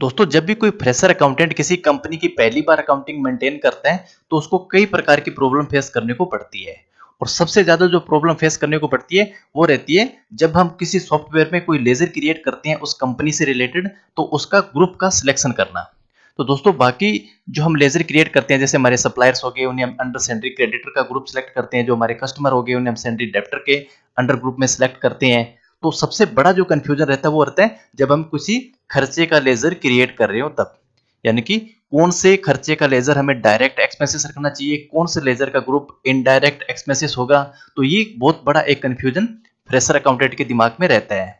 दोस्तों जब भी कोई फ्रेशर अकाउंटेंट किसी कंपनी की पहली बार अकाउंटिंग मेंटेन करते हैं तो उसको कई प्रकार की प्रॉब्लम फेस करने को पड़ती है और सबसे ज्यादा जो प्रॉब्लम फेस करने को पड़ती है वो रहती है जब हम किसी सॉफ्टवेयर में कोई लेजर क्रिएट करते हैं उस कंपनी से रिलेटेड तो उसका ग्रुप का सिलेक्शन करना तो दोस्तों बाकी जो हम लेजर क्रिएट करते हैं जैसे हमारे सप्लायर्स हो गए उन्हें हम अंडर सेंड्री क्रेडिटर का ग्रुप सेलेक्ट करते हैं जो हमारे कस्टमर हो गए उन्हें हम सेंड्री डेप्टर के अंडर ग्रुप में सेलेक्ट करते हैं तो सबसे बड़ा जो कंफ्यूजन रहता है वो रहता है जब हम किसी खर्चे का लेजर क्रिएट कर रहे हो तब यानी कि कौन से खर्चे का लेजर हमें डायरेक्ट एक्सपेंसेस रखना चाहिए कौन से लेजर का ग्रुप इनडायरेक्ट एक्सपेंसेस होगा तो ये बहुत बड़ा एक कंफ्यूजन फ्रेशर अकाउंटेंट के दिमाग में रहता है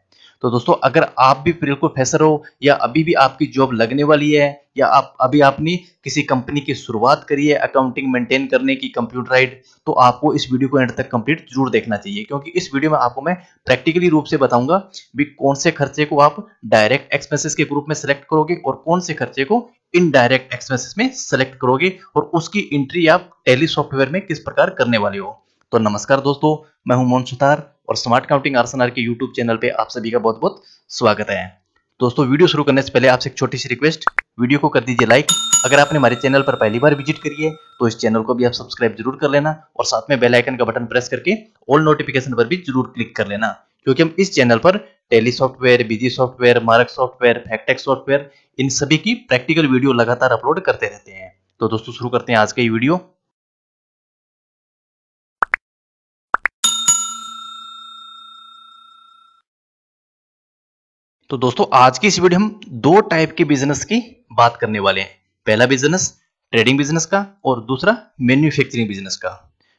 तो दोस्तों अगर आप भी प्रोफेसर हो या अभी भी आपकी जॉब लगने वाली है या आप अभी आपने किसी कंपनी की शुरुआत करी है अकाउंटिंग मेंटेन करने की कंप्यूटराइड तो आपको इस वीडियो को एंड तक कंप्लीट जरूर देखना चाहिए क्योंकि इस वीडियो में आपको मैं प्रैक्टिकली रूप से बताऊंगा भी कौन से खर्चे को आप डायरेक्ट एक्सपेंसेस के ग्रुप में सेलेक्ट करोगे और कौन से खर्चे को इनडायरेक्ट एक्सपेंसिस में सेलेक्ट करोगे और उसकी एंट्री आप टेली सॉफ्टवेयर में किस प्रकार करने वाले हो तो नमस्कार दोस्तों मैं हूं मोहन सुतार और स्मार्ट काउंटिंग आरसनार के यूट्यूब चैनल पे आप सभी का बहुत बहुत स्वागत है दोस्तों वीडियो शुरू करने से पहले आपसे एक छोटी सी रिक्वेस्ट वीडियो को कर दीजिए लाइक अगर आपने हमारे चैनल पर पहली बार विजिट करी है तो इस चैनल को भी आप सब्सक्राइब जरूर कर लेना और साथ में बेलाइकन का बटन प्रेस करके ऑल नोटिफिकेशन पर भी जरूर क्लिक कर लेना क्योंकि हम इस चैनल पर Tally software BG software Marg software फैक्टेक सॉफ्टवेयर इन सभी की प्रैक्टिकल वीडियो लगातार अपलोड करते रहते हैं तो दोस्तों शुरू करते हैं आज का ये वीडियो तो दोस्तों आज की इस वीडियो हम दो टाइप के बिजनेस की बात करने वाले हैं पहला बिजनेस ट्रेडिंग बिजनेस का और दूसरा मैन्युफैक्चरिंग बिजनेस का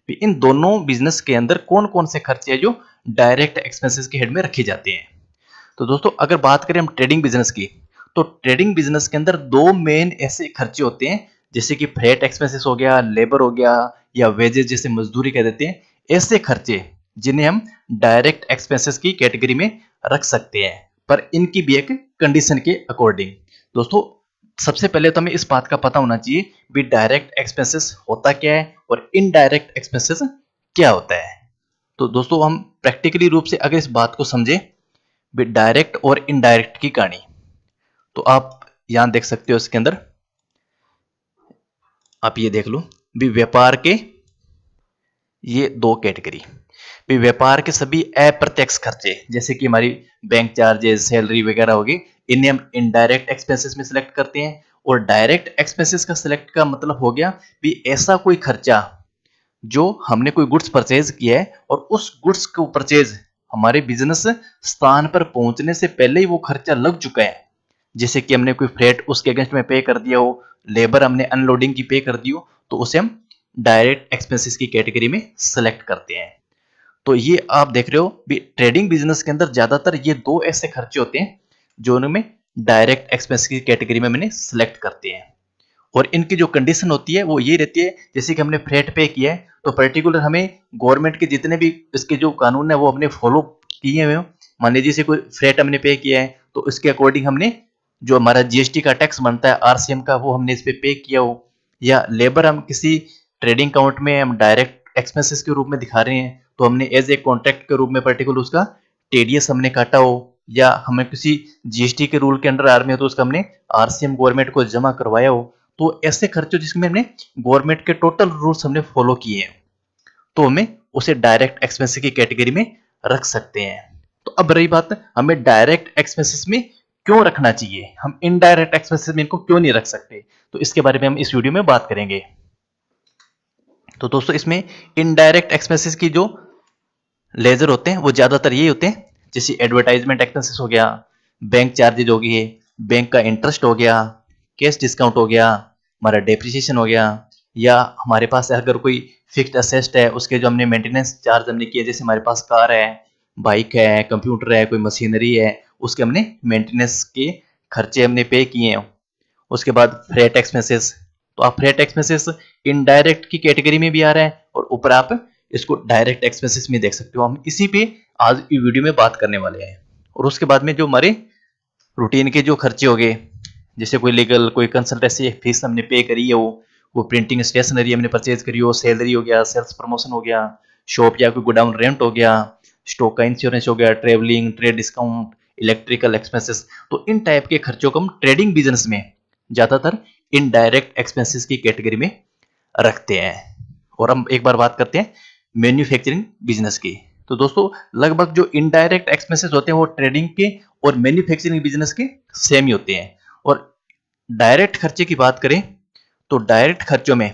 तो इन दोनों बिजनेस के अंदर कौन कौन से खर्चे हैं जो डायरेक्ट एक्सपेंसेस के हेड में रखे जाते हैं तो दोस्तों अगर बात करें हम ट्रेडिंग बिजनेस की तो ट्रेडिंग बिजनेस के अंदर दो मेन ऐसे खर्चे होते हैं जैसे कि फ्रेट एक्सपेंसेस हो गया लेबर हो गया या वेजेस जैसे मजदूरी कह देते हैं ऐसे खर्चे जिन्हें हम डायरेक्ट एक्सपेंसेस की कैटेगरी में रख सकते हैं पर इनकी भी एक कंडीशन के अकॉर्डिंग दोस्तों सबसे पहले तो हमें इस बात का पता होना चाहिए भी डायरेक्ट एक्सपेंसेस होता क्या है और इनडायरेक्ट एक्सपेंसेस क्या होता है तो दोस्तों हम प्रैक्टिकली रूप से अगर इस बात को समझे भी डायरेक्ट और इनडायरेक्ट की कहानी तो आप यहां देख सकते हो इसके अंदर आप ये देख लो भी व्यापार के ये दो कैटेगरी भी व्यापार के सभी अप्रत्यक्ष खर्चे जैसे कि हमारी बैंक चार्जेस सैलरी वगैरह होगी इन्हें हम इनडायरेक्ट एक्सपेंसेस में सिलेक्ट करते हैं और डायरेक्ट एक्सपेंसेस का सिलेक्ट का मतलब हो गया भी ऐसा कोई खर्चा जो हमने कोई गुड्स परचेज किया है और उस गुड्स को परचेज हमारे बिजनेस स्थान पर पहुंचने से पहले ही वो खर्चा लग चुका है जैसे कि हमने कोई फ्रेट उसके अगेंस्ट में पे कर दिया हो लेबर हमने अनलोडिंग की पे कर दी हो तो उसे हम डायरेक्ट एक्सपेंसेस की कैटेगरी में सेलेक्ट करते हैं तो ये आप देख रहे हो ट्रेडिंग बिजनेस के अंदर ज्यादातर ये दो ऐसे खर्चे होते हैं जो उनमें डायरेक्ट एक्सपेंस की कैटेगरी में मैंने सिलेक्ट करते हैं और इनकी जो कंडीशन होती है वो ये रहती है जैसे कि हमने फ्रेट पे किया है तो पर्टिकुलर हमें गवर्नमेंट के जितने भी इसके जो कानून है वो हमने फॉलो किए हुए मान लीजिए जैसे कोई फ्रेट हमने पे किया है तो इसके अकॉर्डिंग हमने जो हमारा जीएसटी का टैक्स बनता है आरसीएम का वो हमने इस पर पे, किया हो या लेबर हम किसी ट्रेडिंग अकाउंट में हम डायरेक्ट एक्सपेंसिस के रूप में दिखा रहे हैं तो हमने एज ए कॉन्ट्रैक्ट के रूप में पर्टिकुलर उसका टेडीएस हमने काटा हो या हमें किसी जीएसटी के रूल के अंडर आर्मी हो तो उसका हमने आरसीएम गवर्नमेंट को जमा करवाया हो तो ऐसे खर्चे जिसमें हमने गवर्नमेंट के टोटल रूल्स हमने फॉलो किए हैं तो हमें उसे डायरेक्ट एक्सपेंसिस की कैटेगरी में रख सकते हैं तो अब रही बात हमें डायरेक्ट एक्सपेंसिस में क्यों रखना चाहिए हम इनडायरेक्ट एक्सपेंसिस में इनको क्यों नहीं रख सकते तो इसके बारे में हम इस वीडियो में बात करेंगे तो दोस्तों इसमें इनडायरेक्ट एक्सपेंसिस की जो लेजर होते हैं वो ज्यादातर ये होते हैं जैसे एडवर्टाइजमेंट एक्सपेंसिस हो गया बैंक चार्जेज हो गए बैंक का इंटरेस्ट हो गया कैश डिस्काउंट हो गया हमारा डेप्रिसिएशन हो गया या हमारे पास अगर कोई फिक्स असेस्ट है उसके जो हमने मेंटेनेंस चार्ज हमने किया जैसे हमारे पास कार है बाइक है कंप्यूटर है कोई मशीनरी है उसके हमने मेंटेनेंस के खर्चे हमने पे किए हैं उसके बाद फ्रेट एक्सपेंसेस तो आप फ्रेट एक्सपेंसेस इनडायरेक्ट की कैटेगरी में भी आ रहे हैं और ऊपर आप इसको डायरेक्ट एक्सपेंसिस में देख सकते हो हम इसी पे आज वीडियो में बात करने वाले हैं और उसके बाद में जो हमारे रूटीन के जो खर्चे हो गए जैसे कोई लीगल कोई कंसल्टेंसी फीस हमने पे करी है वो वो प्रिंटिंग स्टेशनरी हमने परचेज करी हो सैलरी हो गया सेल्स प्रमोशन हो गया शॉप या कोई गोडाउन रेंट हो गया स्टॉक का इंश्योरेंस हो गया travelling trade discount electrical expenses तो इन टाइप के खर्चों को हम ट्रेडिंग बिजनेस में ज़्यादातर इनडायरेक्ट एक्सपेंसेस की कैटेगरी में रखते हैं और हम एक बार बात करते हैं मैन्युफैक्चरिंग बिजनेस के तो दोस्तों लगभग जो इनडायरेक्ट एक्सपेंसेस होते हैं वो ट्रेडिंग के और मैन्युफैक्चरिंग बिजनेस के सेम ही होते हैं और डायरेक्ट खर्चे की बात करें तो डायरेक्ट खर्चों में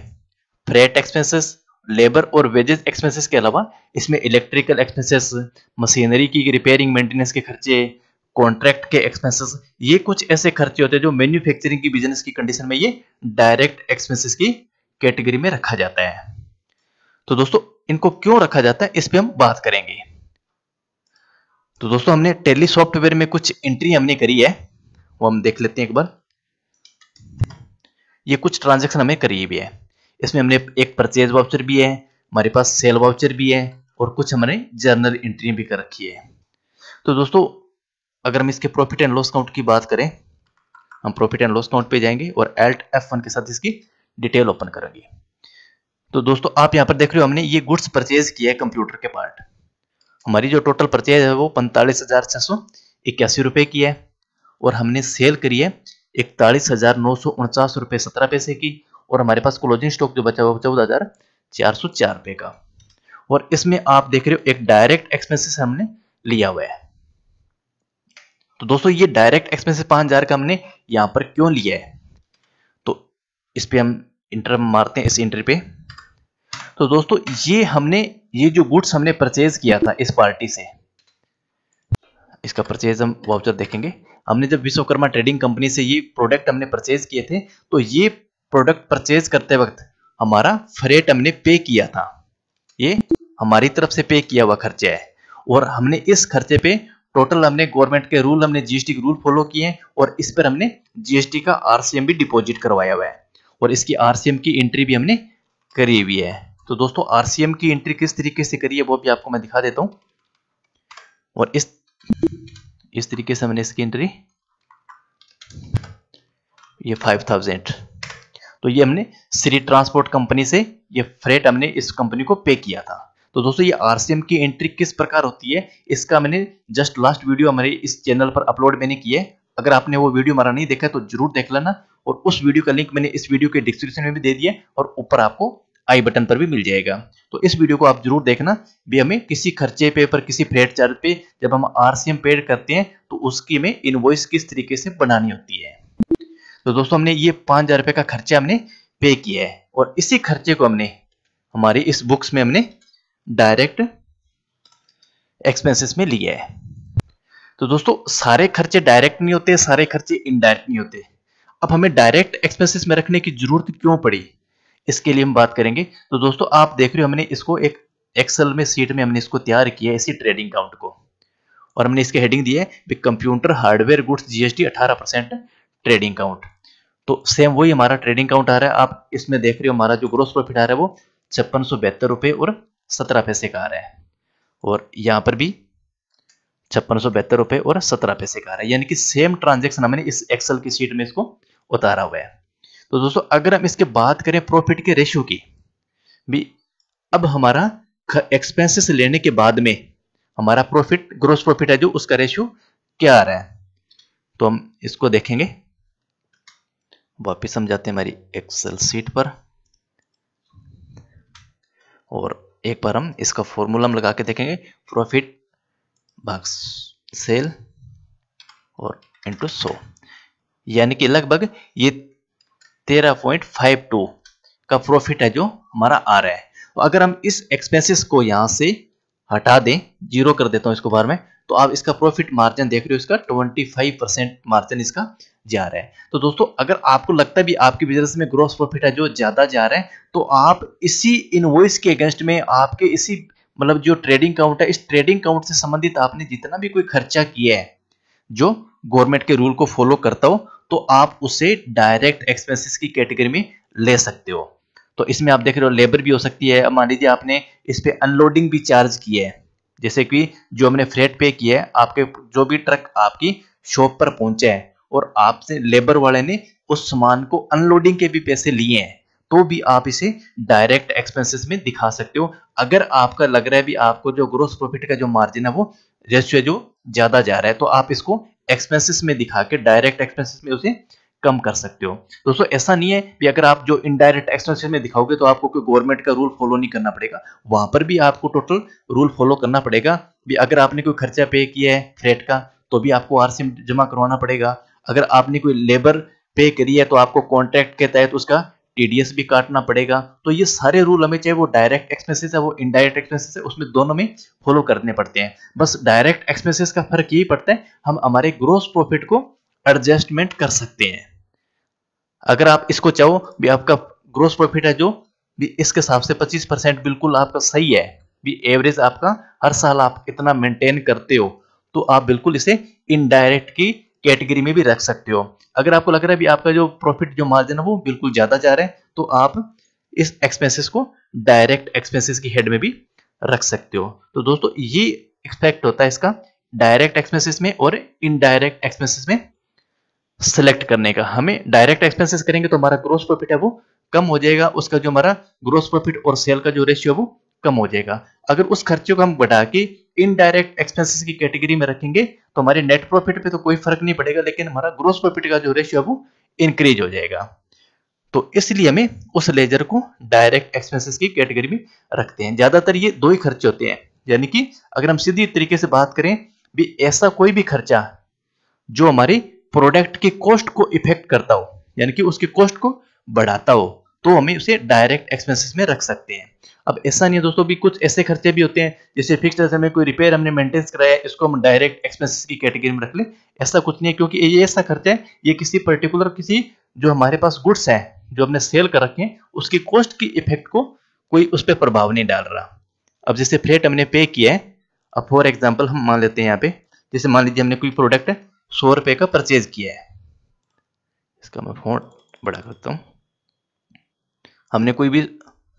फ्रेट एक्सपेंसेस लेबर और वेजेस एक्सपेंसेस के अलावा इसमें इलेक्ट्रिकल एक्सपेंसेस मशीनरी की रिपेयरिंग मेंटेनेंस के खर्चे कॉन्ट्रैक्ट के एक्सपेंसेस ये कुछ ऐसे खर्चे होते हैं जो मैन्युफैक्चरिंग की बिजनेस की कंडीशन में ये डायरेक्ट एक्सपेंसेस की कैटेगरी में रखा जाता है तो दोस्तों इनको क्यों रखा जाता है इस पर हम बात करेंगे तो दोस्तों हमने टेली सॉफ्टवेयर में कुछ एंट्री हमने करी है वो हम देख लेते हैं एक बार ये कुछ ट्रांजेक्शन हमें करी भी है इसमें हमने एक परचेज वाउचर भी है हमारे पास सेल वाउचर भी है और कुछ हमने जर्नल एंट्री भी कर रखी है तो दोस्तों अगर हम इसके प्रॉफिट एंड लॉस काउंट की बात करें हम प्रॉफिट एंड लॉस काउंट पे जाएंगे और एल्ट एफ वन के साथ इसकी डिटेल ओपन करेंगे तो दोस्तों आप यहाँ पर देख रहे हो हमने ये गुड्स परचेज किया है कंप्यूटर के पार्ट हमारी जो टोटल परचेज है वो पैंतालीस हजार सौ इक्यासी की है और हमने सेल करी है इकतालीस हजार नौ सौ उनचास रुपए सत्रह पैसे की और हमारे पास क्लोजिंग स्टॉक जो बचा हुआ चौदह हजार चार सौ चार रुपए का और इसमें आप देख रहे हो एक डायरेक्ट एक्सपेंसेस हमने लिया हुआ है तो दोस्तों ये डायरेक्ट एक्सपेंसेस पांच हजार का हमने यहाँ पर क्यों लिया है तो इस पर हम इंटर मारते हैं इस इंटर पे तो दोस्तों ये हमने ये जो गुड्स हमने परचेज किया था इस पार्टी से इसका परचेज हम वाउचर देखेंगे हमने जब विश्वकर्मा ट्रेडिंग कंपनी से ये प्रोडक्ट हमने परचेज किए थे तो ये प्रोडक्ट परचेज करते वक्त हमारा फ्रेट हमने पे किया था ये हमारी तरफ से पे किया हुआ खर्चा है और हमने इस खर्चे पे टोटल हमने गवर्नमेंट के रूल हमने जीएसटी के रूल फॉलो किए हैं और इस पर हमने जीएसटी का आरसीएम भी डिपॉजिट करवाया हुआ है और इसकी आरसीएम की एंट्री भी हमने करी हुई है तो दोस्तों आरसीएम की एंट्री किस तरीके से करी है वो भी आपको मैं दिखा देता हूं और इस इस तरीके से मैंने इसकी एंट्री ये 5000 तो ये हमने श्री ट्रांसपोर्ट कंपनी से ये फ्रेट हमने इस कंपनी को पे किया था तो दोस्तों ये आरसीएम की एंट्री किस प्रकार होती है इसका मैंने जस्ट लास्ट वीडियो हमारे इस चैनल पर अपलोड मैंने की है अगर आपने वो वीडियो हमारा नहीं देखा तो जरूर देख लेना और उस वीडियो का लिंक मैंने इस वीडियो के डिस्क्रिप्शन में भी दे दिया और ऊपर आपको आई बटन पर भी मिल जाएगा तो इस वीडियो को आप जरूर देखना भी हमें किसी खर्चे पे पर किसी फ्रेट चार्ज पे जब हम आरसीएम पेड करते हैं तो उसकी में इनवॉइस किस तरीके से बनानी होती है तो दोस्तों हमने ये पांच हज़ार रुपए का खर्चा हमने पे किया है और इसी खर्चे को हमने हमारे इस बुक्स में हमने डायरेक्ट एक्सपेंसिस में लिया है तो दोस्तों सारे खर्चे डायरेक्ट नहीं होते सारे खर्चे इनडायरेक्ट नहीं होते अब हमें डायरेक्ट एक्सपेंसिस में रखने की जरूरत क्यों पड़ी इसके लिए हम बात करेंगे तो दोस्तों आप देख रहे हो हमने इसको एक एक्सेल में सीट में हमने इसको तैयार किया है इसी ट्रेडिंग अकाउंट को और हमने इसके हेडिंग दी है computer hardware goods GST 18 percent trading account तो सेम वही हमारा ट्रेडिंग अकाउंट आ रहा है आप इसमें देख रहे हो हमारा जो ग्रोस प्रॉफिट आ रहा है वो छप्पन सौ बहत्तर रुपए और सत्रह पैसे का आ रहा है और यहाँ पर भी छप्पन सौ बहत्तर रुपए और सत्रह पैसे का आ रहा है यानी कि सेम ट्रांजेक्शन हमने इस एक्सेल की सीट में इसको उतारा हुआ है तो दोस्तों अगर हम इसके बात करें प्रॉफिट के रेशियो की भी अब हमारा एक्सपेंसेस लेने के बाद में हमारा प्रॉफिट ग्रोस प्रॉफिट है जो उसका रेशियो क्या आ रहा है तो हम इसको देखेंगे वापिस हम जाते हैं हमारी एक्सेल सीट पर और एक बार हम इसका फॉर्मूला हम लगा के देखेंगे प्रॉफिट भाग सेल और इंटू सो यानी कि लगभग ये तेरह पॉइंट फाइव टू का प्रॉफिट है जो हमारा आ रहा है तो अगर हम इस एक्सपेंसेस को यहां से हटा दें जीरो कर देता हूं इसको बार में तो आप इसका प्रॉफिट मार्जिन देख रहे हो इसका 25 परसेंट मार्जिन इसका जा रहा है तो दोस्तों अगर आपको लगता भी आपके बिजनेस में ग्रोस प्रॉफिट है जो ज़्यादा जा रहा है तो आप इसी इनवॉइस के अगेंस्ट में आपके इसी मतलब जो ट्रेडिंग काउंट है इस ट्रेडिंग काउंट से संबंधित आपने जितना भी कोई खर्चा किया है जो गवर्नमेंट के रूल को फॉलो करता हो तो आप उसे डायरेक्ट एक्सपेंसिस की कैटेगरी में ले सकते हो तो इसमें आप देख रहे हो लेबर भी हो सकती है मान लीजिए आपने इस पर अनलोडिंग भी चार्ज किया है जैसे कि जो हमने फ्रेट पे किया है आपके जो भी ट्रक आपकी शॉप पर पहुंचे हैं और आपसे लेबर वाले ने उस सामान को अनलोडिंग के भी पैसे लिए हैं तो भी आप इसे डायरेक्ट एक्सपेंसेस में दिखा सकते हो अगर आपका लग रहा है भी आपको जो ग्रोस प्रॉफिट का जो मार्जिन है वो रेशियो जो ज्यादा जा रहा है तो आप इसको एक्सपेंसिस में दिखा के डायरेक्ट एक्सपेंसिस में उसे कम कर सकते हो दोस्तों ऐसा नहीं है कि अगर आप जो इनडायरेक्ट एक्सपेंसिस में दिखाओगे तो आपको कोई गवर्नमेंट का रूल फॉलो नहीं करना पड़ेगा वहां पर भी आपको टोटल रूल फॉलो करना पड़ेगा भी अगर आपने कोई खर्चा पे किया है फ्रेट का तो भी आपको आरसीएम जमा करवाना पड़ेगा अगर आपने कोई लेबर पे करी है तो आपको कॉन्ट्रैक्ट के तहत उसका टीडीएस भी काटना पड़ेगा तो ये सारे रूल हमें चाहे वो डायरेक्ट एक्सपेंसेस है वो इनडायरेक्ट एक्सपेंसेस है उसमें दोनों में फॉलो करने पड़ते हैं बस डायरेक्ट एक्सपेंसेस का फर्क यही पड़ता है हम हमारे ग्रोस प्रॉफिट को एडजस्टमेंट कर सकते हैं अगर आप इसको चाहो भी आपका ग्रोस प्रॉफिट है जो भी इसके हिसाब से 25 परसेंट बिल्कुल आपका सही है भी एवरेज आपका हर साल आप इतना मेंटेन करते हो तो आप बिल्कुल इसे इनडायरेक्ट की कैटेगरी में भी रख सकते हो अगर आपको लग रहा है आपका जो प्रॉफिट जो मार्जिन है वो बिल्कुल ज्यादा जा रहे हैं तो आप इस एक्सपेंसेस को डायरेक्ट एक्सपेंसेस की हेड में भी रख सकते हो तो दोस्तों ये इफेक्ट होता है इसका डायरेक्ट एक्सपेंसेस में और इनडायरेक्ट एक्सपेंसेस में सेलेक्ट करने का हमें डायरेक्ट एक्सपेंसेस करेंगे तो हमारा ग्रोस प्रॉफिट है वो कम हो जाएगा उसका जो हमारा ग्रोस प्रॉफिट और सेल का जो रेशियो है वो कम हो जाएगा अगर उस खर्चे को हम बढ़ा के इनडायरेक्ट एक्सपेंसेस की कैटेगरी में रखेंगे तो हमारे नेट प्रॉफिट पे तो कोई फर्क नहीं पड़ेगा लेकिन हमारा ग्रोस प्रॉफिट का जो रेशियो है वो इंक्रीज हो जाएगा तो इसलिए हमें उस लेजर को डायरेक्ट एक्सपेंसेस की कैटेगरी में रखते हैं ज्यादातर ये दो ही खर्चे होते हैं यानी कि अगर हम सीधी तरीके से बात करें भी ऐसा कोई भी खर्चा जो हमारे प्रोडक्ट के कॉस्ट को इफेक्ट करता हो यानी कि उसके कॉस्ट को बढ़ाता हो तो हमें उसे डायरेक्ट एक्सपेंसेस में रख सकते हैं अब ऐसा नहीं है दोस्तों भी कुछ ऐसे खर्चे भी होते हैं जैसे फिक्स में कोई रिपेयर हमने मेंटेनेंस कराया इसको हम डायरेक्ट एक्सपेंसेस की कैटेगरी में रख ले ऐसा कुछ नहीं है क्योंकि ये ऐसा खर्चा है ये किसी पर्टिकुलर किसी जो हमारे पास गुड्स है जो हमने सेल कर रखे हैं उसकी कॉस्ट की इफेक्ट को कोई उस पर प्रभाव नहीं डाल रहा अब जैसे फ्लेट हमने पे किया है अब फॉर एग्जाम्पल हम मान लेते हैं यहाँ पे जैसे मान लीजिए हमने कोई प्रोडक्ट सौ रुपए का परचेज किया है इसका मैं फोन बड़ा करता हूँ हमने कोई भी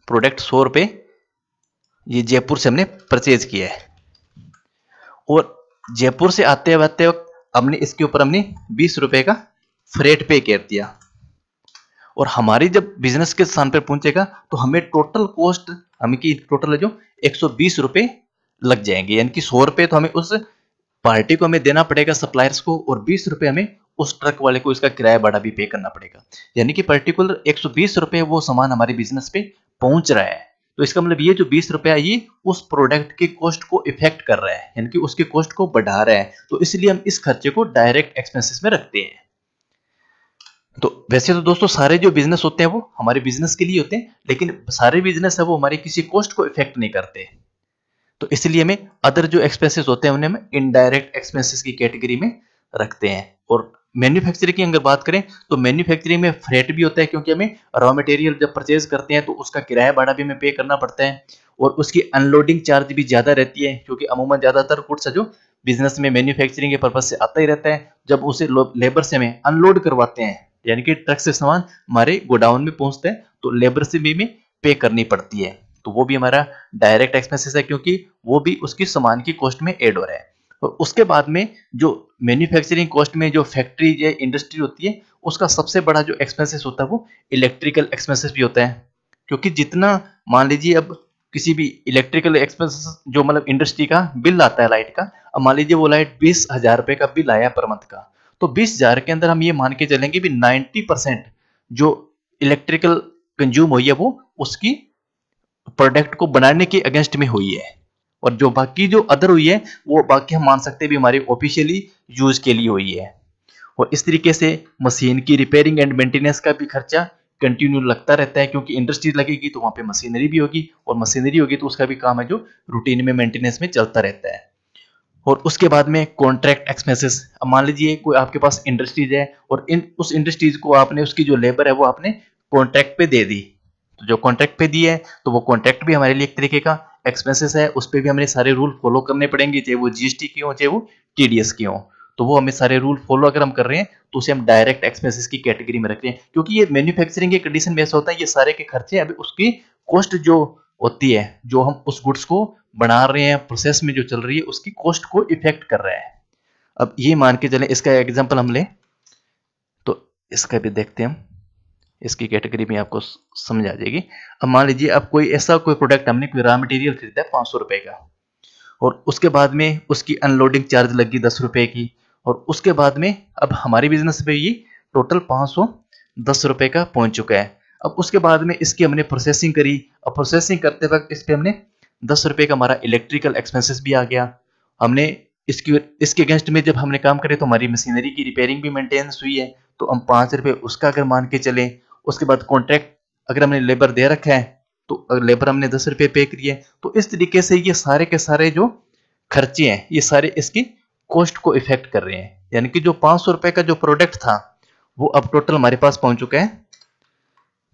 प्रोडक्ट सौ रुपये ये जयपुर से हमने परचेज किया है और जयपुर से आते आते वक्त हमने इसके ऊपर हमने बीस रुपये का फ्रेट पे कर दिया और हमारी जब बिजनेस के स्थान पर पहुंचेगा तो हमें टोटल कॉस्ट हमें की टोटल जो एक सौ बीस रुपए लग जाएंगे यानी कि सौ रुपये तो हमें उस पार्टी को हमें देना पड़ेगा सप्लायर्स को और बीस रुपये हमें उस ट्रक वाले को इसका किराया भाड़ा भी पे करना पड़ेगा यानी कि पर्टिकुलर एक सौ वो सामान हमारे बिजनेस पे पहुंच रहा है तो इसका मतलब ये जो बीस रुपया ये उस प्रोडक्ट के कॉस्ट को इफेक्ट कर रहा है यानी कि उसके कॉस्ट को बढ़ा रहा है तो इसलिए हम इस खर्चे को डायरेक्ट एक्सपेंसेस में रखते हैं तो वैसे तो दोस्तों सारे जो बिजनेस होते हैं वो हमारे बिजनेस के लिए होते हैं लेकिन सारे बिजनेस है वो हमारे किसी कॉस्ट को इफेक्ट नहीं करते तो इसलिए हमें अदर जो एक्सपेंसिस होते हैं उन्हें हम इनडायरेक्ट एक्सपेंसिस की कैटेगरी में रखते हैं और मैन्युफैक्चरिंग की अगर बात करें तो मैन्युफैक्चरिंग में फ्रेट भी होता है क्योंकि हमें रॉ मटेरियल जब परचेज करते हैं तो उसका किराया भाड़ा भी हमें पे करना पड़ता है और उसकी अनलोडिंग चार्ज भी ज़्यादा रहती है क्योंकि अमूमन ज़्यादातर गुड्स जो बिजनेस में मैन्युफैक्चरिंग के पर्पज से आता ही रहता है जब उसे लेबर से हमें अनलोड करवाते हैं यानी कि ट्रक से सामान हमारे गोडाउन में पहुंचते हैं तो लेबर से भी हमें पे करनी पड़ती है तो वो भी हमारा डायरेक्ट एक्सपेंसेस है क्योंकि वो भी उसकी सामान की कॉस्ट में एड हो रहा है और उसके बाद में जो मैन्युफैक्चरिंग कॉस्ट में जो फैक्ट्री या इंडस्ट्री होती है उसका सबसे बड़ा जो एक्सपेंसेस होता है वो इलेक्ट्रिकल एक्सपेंसेस भी होता है क्योंकि जितना मान लीजिए अब किसी भी इलेक्ट्रिकल एक्सपेंसेस जो मतलब इंडस्ट्री का बिल आता है लाइट का अब मान लीजिए वो लाइट बीस हजार रुपए का बिल आया पर मंथ का तो बीस हजार के अंदर हम ये मान के चलेंगे भी नाइन्टी परसेंट जो इलेक्ट्रिकल कंज्यूम हुई है वो उसकी प्रोडक्ट को बनाने के अगेंस्ट में हुई है और जो बाकी जो अदर हुई है वो बाकी हम मान सकते हैं बीमारी ऑफिशियली यूज के लिए हुई है और इस तरीके से मशीन की रिपेयरिंग एंड मेंटेनेंस का भी खर्चा कंटिन्यू लगता रहता है क्योंकि इंडस्ट्री लगेगी तो वहां पे मशीनरी भी होगी और मशीनरी होगी तो उसका भी काम है जो रूटीन में मेंटेनेंस में चलता रहता है और उसके बाद में कॉन्ट्रैक्ट एक्सपेंसेस मान लीजिए कोई आपके पास इंडस्ट्रीज है और इन उस इंडस्ट्रीज को आपने उसकी जो लेबर है वो आपने कॉन्ट्रैक्ट पे दे दी तो जो कॉन्ट्रैक्ट पे दी है तो वो कॉन्ट्रैक्ट भी हमारे लिए एक तरीके का एक्सपेंसेस है उस पर भी हमें सारे रूल फॉलो करने पड़ेंगे चाहे वो जीएसटी के हो चाहे वो टीडीएस की हो तो वो हमें सारे रूल फॉलो अगर हम कर रहे हैं तो उसे हम डायरेक्ट एक्सपेंसेस की कैटेगरी में रख रहे हैं क्योंकि ये मैन्युफैक्चरिंग के कंडीशन में ऐसा होता है ये सारे के खर्चे अभी उसकी कॉस्ट जो होती है जो हम उस गुड्स को बना रहे हैं प्रोसेस में जो चल रही है उसकी कॉस्ट को इफेक्ट कर रहा है अब ये मान के चले इसका एग्जाम्पल हम लें तो इसका भी देखते हैं हम इसकी कैटेगरी में आपको समझ आ जाएगी अब मान लीजिए अब कोई ऐसा कोई प्रोडक्ट हमने कोई रॉ मटेरियल खरीदा है पाँच सौ रुपये का और उसके बाद में उसकी अनलोडिंग चार्ज गई दस रुपये की और उसके बाद में अब हमारे बिजनेस पे ये टोटल पाँच सौ दस रुपये का पहुंच चुका है अब उसके बाद में इसकी हमने प्रोसेसिंग करी और प्रोसेसिंग करते वक्त इस पर हमने दस रुपये का हमारा इलेक्ट्रिकल एक्सपेंसेस भी आ गया हमने इसकी इसके अगेंस्ट में जब हमने काम करे तो हमारी मशीनरी की रिपेयरिंग भी मेंटेनेंस हुई है तो हम पांच रुपए उसका अगर मान के चले उसके बाद कॉन्ट्रैक्ट अगर हमने लेबर दे रखा है तो लेबर हमने दस रुपए पे करिए तो इस तरीके से ये सारे के सारे जो खर्चे हैं ये सारे इसकी कॉस्ट को इफेक्ट कर रहे हैं यानी कि जो पांच सौ रुपए का जो प्रोडक्ट था वो अब टोटल हमारे पास पहुंच चुका है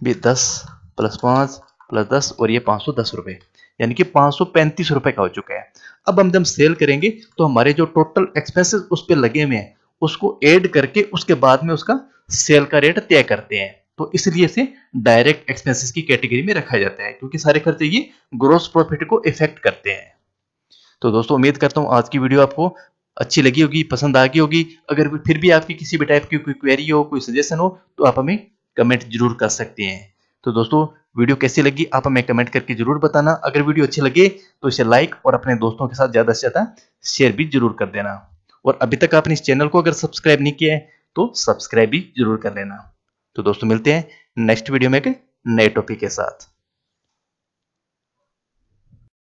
भी दस प्लस पांच प्लस दस और ये पांच सौ दस रुपए यानी कि पांच सौ पैंतीस रुपए का हो चुका है अब हम जब सेल करेंगे तो हमारे जो टोटल एक्सपेंसेस उस पर लगे हुए हैं उसको ऐड करके उसके बाद में उसका सेल का रेट तय करते हैं तो इसलिए इसे डायरेक्ट एक्सपेंसेस की कैटेगरी में रखा जाता है क्योंकि सारे खर्चे ये ग्रोस प्रॉफिट को इफेक्ट करते हैं तो दोस्तों उम्मीद करता हूं आज की वीडियो आपको अच्छी लगी होगी पसंद आ गई होगी अगर फिर भी आपकी किसी भी टाइप की कोई क्वेरी हो कोई सजेशन हो तो आप हमें कमेंट जरूर कर सकते हैं तो दोस्तों वीडियो कैसी लगी आप हमें कमेंट करके जरूर बताना अगर वीडियो अच्छी लगे तो इसे लाइक और अपने दोस्तों के साथ ज़्यादा से ज़्यादा शेयर भी जरूर कर देना और अभी तक आपने इस चैनल को अगर सब्सक्राइब नहीं किया है तो सब्सक्राइब भी जरूर कर लेना तो दोस्तों मिलते हैं नेक्स्ट वीडियो में एक नए टॉपिक के साथ